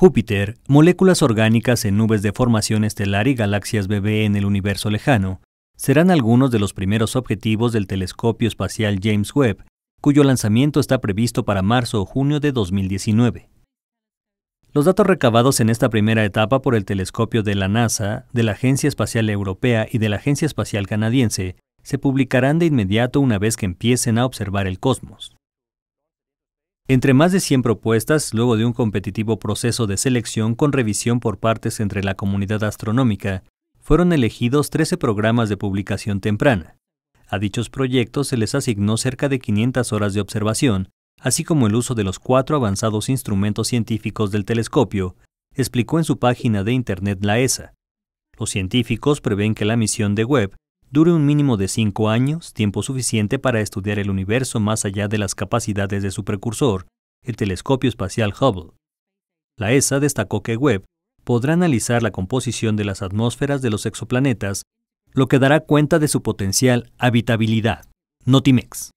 Júpiter, moléculas orgánicas en nubes de formación estelar y galaxias bebé en el universo lejano, serán algunos de los primeros objetivos del telescopio espacial James Webb, cuyo lanzamiento está previsto para marzo o junio de 2019. Los datos recabados en esta primera etapa por el telescopio de la NASA, de la Agencia Espacial Europea y de la Agencia Espacial Canadiense se publicarán de inmediato una vez que empiecen a observar el cosmos. Entre más de 100 propuestas, luego de un competitivo proceso de selección con revisión por partes entre la comunidad astronómica, fueron elegidos 13 programas de publicación temprana. A dichos proyectos se les asignó cerca de 500 horas de observación, así como el uso de los cuatro avanzados instrumentos científicos del telescopio, explicó en su página de Internet la ESA. Los científicos prevén que la misión de Webb dure un mínimo de cinco años, tiempo suficiente para estudiar el universo más allá de las capacidades de su precursor, el telescopio espacial Hubble. La ESA destacó que Webb podrá analizar la composición de las atmósferas de los exoplanetas, lo que dará cuenta de su potencial habitabilidad. Notimex.